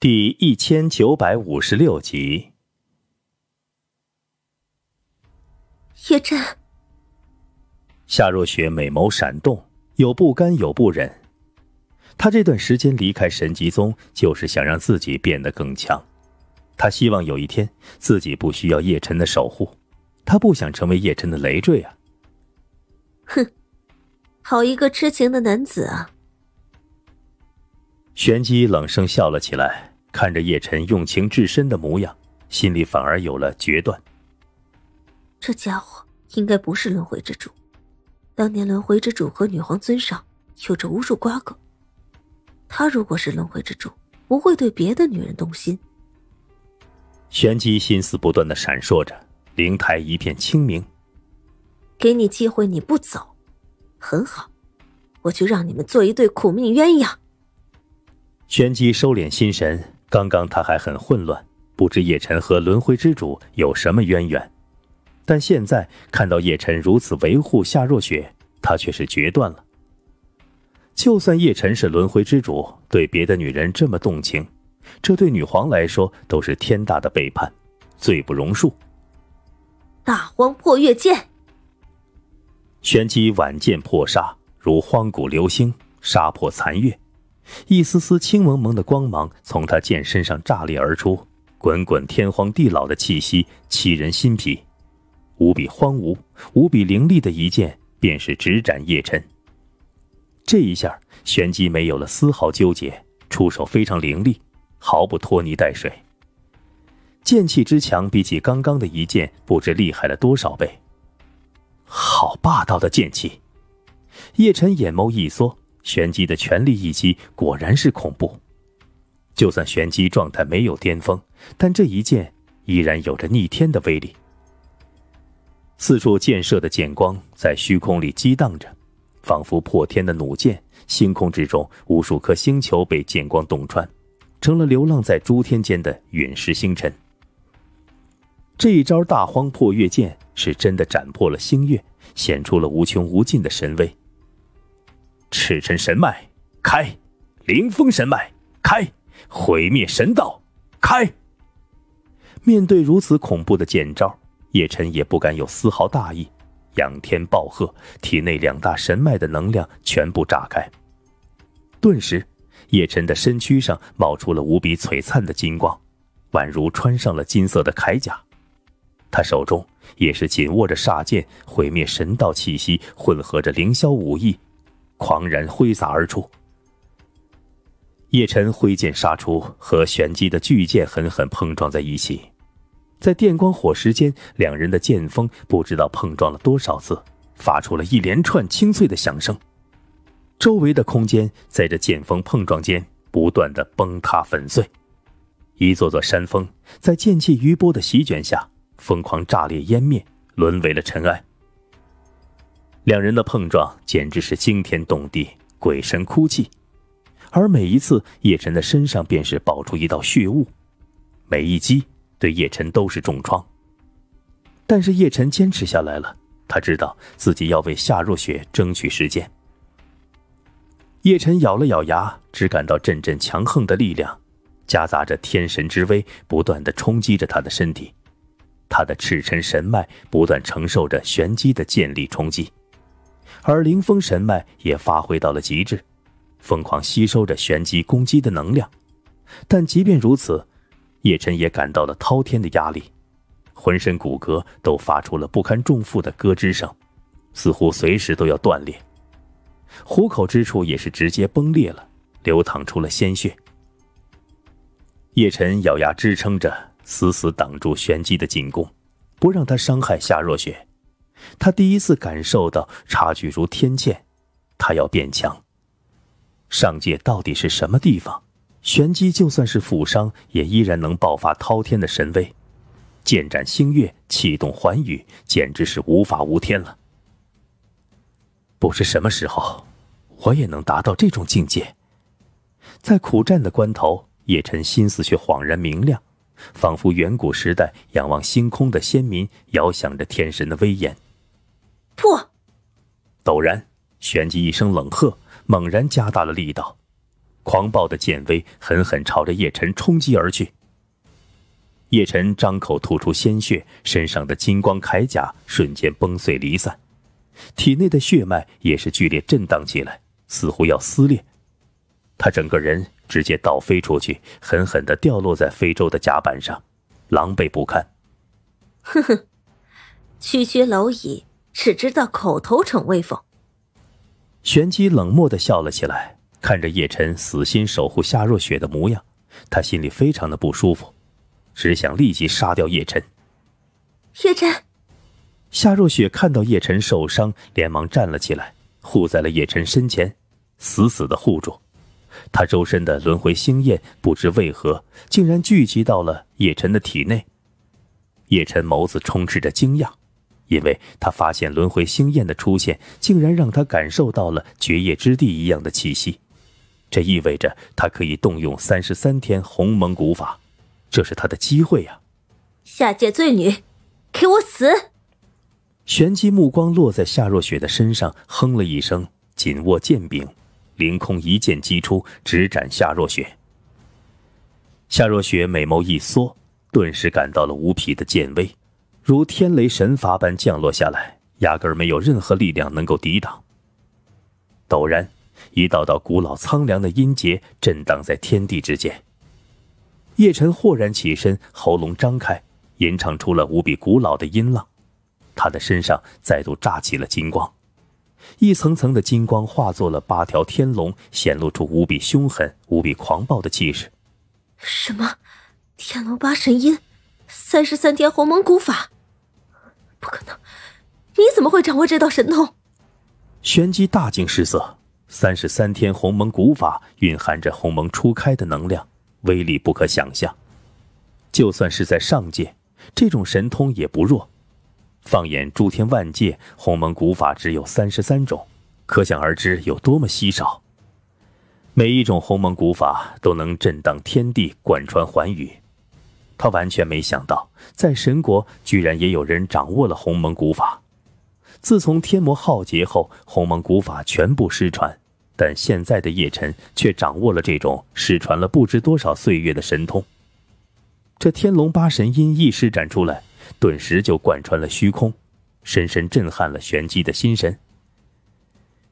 第一千九百五十六集，叶辰夏若雪美眸闪动，有不甘，有不忍。她这段时间离开神极宗，就是想让自己变得更强。她希望有一天自己不需要叶辰的守护，她不想成为叶辰的累赘啊！哼，好一个痴情的男子啊！玄机冷声笑了起来。看着叶晨用情至深的模样，心里反而有了决断。这家伙应该不是轮回之主。当年轮回之主和女皇尊上有着无数瓜葛，他如果是轮回之主，不会对别的女人动心。玄机心思不断的闪烁着，灵台一片清明。给你机会你不走，很好，我就让你们做一对苦命鸳鸯。玄机收敛心神。刚刚他还很混乱，不知叶晨和轮回之主有什么渊源，但现在看到叶晨如此维护夏若雪，他却是决断了。就算叶晨是轮回之主，对别的女人这么动情，这对女皇来说都是天大的背叛，罪不容恕。大荒破月剑，玄机挽剑破杀，如荒古流星，杀破残月。一丝丝青蒙蒙的光芒从他剑身上炸裂而出，滚滚天荒地老的气息，沁人心脾，无比荒芜，无比凌厉的一剑便是直斩叶辰。这一下，玄机没有了丝毫纠结，出手非常凌厉，毫不拖泥带水。剑气之强，比起刚刚的一剑，不知厉害了多少倍。好霸道的剑气！叶辰眼眸一缩。玄机的全力一击果然是恐怖，就算玄机状态没有巅峰，但这一剑依然有着逆天的威力。四处箭射的剑光在虚空里激荡着，仿佛破天的弩箭。星空之中，无数颗星球被剑光洞穿，成了流浪在诸天间的陨石星辰。这一招“大荒破月剑”是真的斩破了星月，显出了无穷无尽的神威。赤尘神脉开，凌风神脉开，毁灭神道开。面对如此恐怖的剑招，叶辰也不敢有丝毫大意，仰天暴喝，体内两大神脉的能量全部炸开。顿时，叶辰的身躯上冒出了无比璀璨的金光，宛如穿上了金色的铠甲。他手中也是紧握着煞剑，毁灭神道气息混合着凌霄武艺，狂然挥洒而出，叶辰挥剑杀出，和玄机的巨剑狠狠碰撞在一起。在电光火石间，两人的剑锋不知道碰撞了多少次，发出了一连串清脆的响声。周围的空间在这剑锋碰撞间不断的崩塌粉碎，一座座山峰在剑气余波的席卷下疯狂炸裂湮灭，沦为了尘埃。两人的碰撞简直是惊天动地，鬼神哭泣。而每一次叶晨的身上便是爆出一道血雾，每一击对叶晨都是重创。但是叶晨坚持下来了，他知道自己要为夏若雪争取时间。叶晨咬了咬牙，只感到阵阵强横的力量，夹杂着天神之威，不断的冲击着他的身体。他的赤辰神脉不断承受着玄机的剑力冲击。而灵风神脉也发挥到了极致，疯狂吸收着玄机攻击的能量。但即便如此，叶辰也感到了滔天的压力，浑身骨骼都发出了不堪重负的咯吱声，似乎随时都要断裂。虎口之处也是直接崩裂了，流淌出了鲜血。叶辰咬牙支撑着，死死挡住玄机的进攻，不让他伤害夏若雪。他第一次感受到差距如天堑，他要变强。上界到底是什么地方？玄机就算是负伤，也依然能爆发滔天的神威，剑斩星月，气动寰宇，简直是无法无天了。不知什么时候，我也能达到这种境界。在苦战的关头，叶辰心思却恍然明亮，仿佛远古时代仰望星空的先民，遥想着天神的威严。破！陡然，玄即一声冷喝，猛然加大了力道，狂暴的剑威狠狠朝着叶晨冲击而去。叶晨张口吐出鲜血，身上的金光铠甲瞬间崩碎离散，体内的血脉也是剧烈震荡起来，似乎要撕裂。他整个人直接倒飞出去，狠狠地掉落在非洲的甲板上，狼狈不堪。哼哼，区区蝼蚁！只知道口头逞威风。玄机冷漠的笑了起来，看着叶辰死心守护夏若雪的模样，他心里非常的不舒服，只想立即杀掉叶辰。叶辰，夏若雪看到叶晨受伤，连忙站了起来，护在了叶晨身前，死死的护住。他周身的轮回星焰不知为何，竟然聚集到了叶晨的体内。叶辰眸子充斥着惊讶。因为他发现轮回星焰的出现，竟然让他感受到了绝业之地一样的气息，这意味着他可以动用三十三天鸿蒙古法，这是他的机会呀！下界罪女，给我死！玄机目光落在夏若雪的身上，哼了一声，紧握剑柄，凌空一剑击出，直斩夏若雪。夏若雪美眸一缩，顿时感到了无匹的剑威。如天雷神罚般降落下来，压根没有任何力量能够抵挡。陡然，一道道古老苍凉的音节震荡在天地之间。叶辰豁然起身，喉咙张开，吟唱出了无比古老的音浪。他的身上再度炸起了金光，一层层的金光化作了八条天龙，显露出无比凶狠、无比狂暴的气势。什么？天龙八神音，三十三天鸿蒙古法？不可能！你怎么会掌握这道神通？玄机大惊失色。三十三天鸿蒙古法蕴含着鸿蒙初开的能量，威力不可想象。就算是在上界，这种神通也不弱。放眼诸天万界，鸿蒙古法只有三十三种，可想而知有多么稀少。每一种鸿蒙古法都能震荡天地，贯穿寰宇。他完全没想到，在神国居然也有人掌握了鸿蒙古法。自从天魔浩劫后，鸿蒙古法全部失传，但现在的叶辰却掌握了这种失传了不知多少岁月的神通。这天龙八神音一施展出来，顿时就贯穿了虚空，深深震撼了玄机的心神。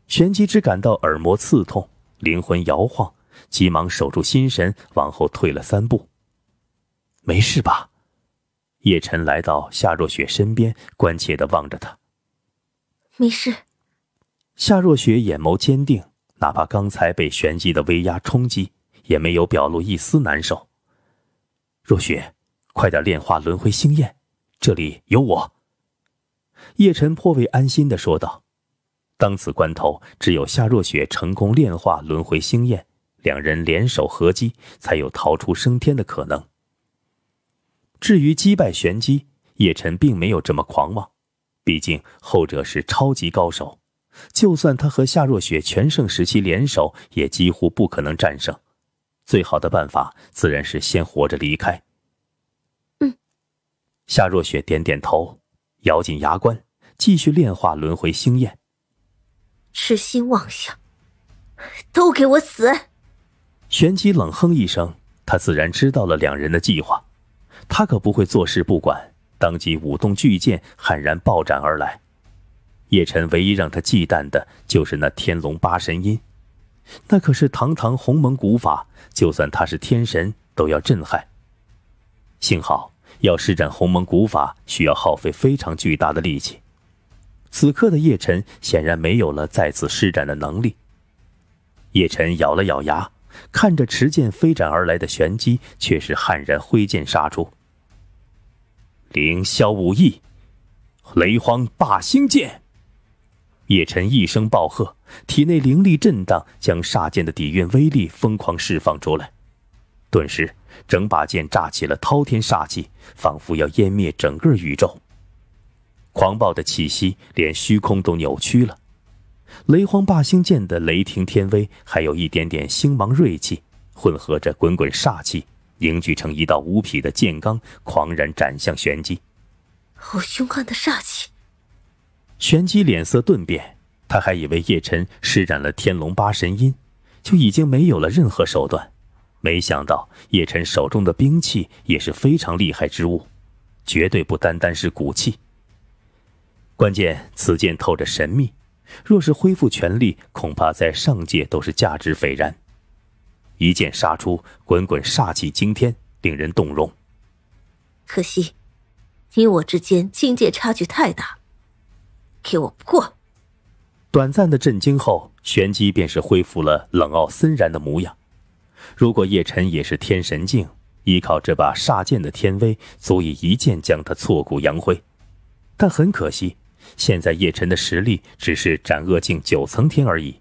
玄机只感到耳膜刺痛，灵魂摇晃，急忙守住心神，往后退了三步。没事吧？叶晨来到夏若雪身边，关切的望着她。没事。夏若雪眼眸坚定，哪怕刚才被玄机的威压冲击，也没有表露一丝难受。若雪，快点炼化轮回星焰，这里有我。叶晨颇为安心的说道。当此关头，只有夏若雪成功炼化轮回星焰，两人联手合击，才有逃出升天的可能。至于击败玄机，叶辰并没有这么狂妄，毕竟后者是超级高手，就算他和夏若雪全盛时期联手，也几乎不可能战胜。最好的办法自然是先活着离开。嗯，夏若雪点点头，咬紧牙关，继续炼化轮回星焰。痴心妄想，都给我死！玄机冷哼一声，他自然知道了两人的计划。他可不会坐视不管，当即舞动巨剑，悍然暴斩而来。叶辰唯一让他忌惮的就是那天龙八神音，那可是堂堂鸿蒙古法，就算他是天神都要震撼。幸好，要施展鸿蒙古法需要耗费非常巨大的力气，此刻的叶辰显然没有了再次施展的能力。叶辰咬了咬牙，看着持剑飞斩而来的玄机，却是悍然挥剑杀出。凌霄武意，雷荒霸星剑。叶辰一声暴喝，体内灵力震荡，将煞剑的底蕴威力疯狂释放出来。顿时，整把剑炸起了滔天煞气，仿佛要湮灭整个宇宙。狂暴的气息连虚空都扭曲了。雷荒霸星剑的雷霆天威，还有一点点星芒锐气，混合着滚滚煞气。凝聚成一道无匹的剑罡，狂然斩向玄机。好凶悍的煞气！玄机脸色顿变，他还以为叶辰施展了天龙八神音，就已经没有了任何手段，没想到叶辰手中的兵器也是非常厉害之物，绝对不单单是骨器。关键此剑透着神秘，若是恢复全力，恐怕在上界都是价值斐然。一剑杀出，滚滚煞气惊天，令人动容。可惜，你我之间境界差距太大，给我破！短暂的震惊后，玄机便是恢复了冷傲森然的模样。如果叶辰也是天神境，依靠这把煞剑的天威，足以一剑将他挫骨扬灰。但很可惜，现在叶辰的实力只是斩恶境九层天而已，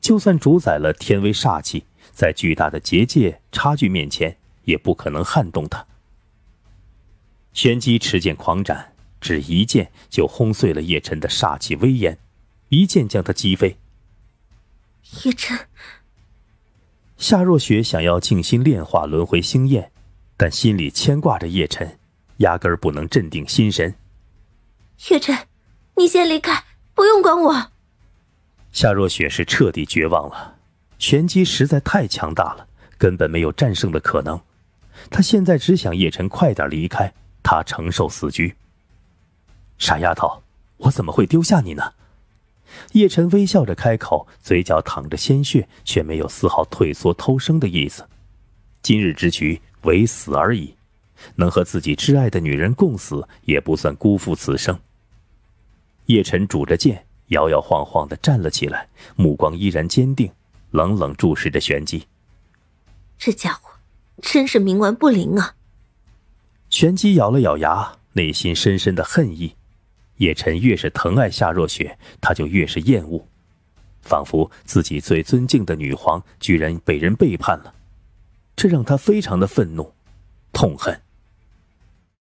就算主宰了天威煞气。在巨大的结界差距面前，也不可能撼动他。玄机持剑狂斩，只一剑就轰碎了叶辰的煞气威严，一剑将他击飞。叶辰，夏若雪想要静心炼化轮回星焰，但心里牵挂着叶辰，压根儿不能镇定心神。叶辰，你先离开，不用管我。夏若雪是彻底绝望了。玄机实在太强大了，根本没有战胜的可能。他现在只想叶晨快点离开，他承受死局。傻丫头，我怎么会丢下你呢？叶晨微笑着开口，嘴角淌着鲜血，却没有丝毫退缩偷生的意思。今日之局，唯死而已。能和自己挚爱的女人共死，也不算辜负此生。叶晨拄着剑，摇摇晃晃地站了起来，目光依然坚定。冷冷注视着玄机，这家伙真是冥顽不灵啊！玄机咬了咬牙，内心深深的恨意。叶辰越是疼爱夏若雪，他就越是厌恶。仿佛自己最尊敬的女皇居然被人背叛了，这让他非常的愤怒，痛恨。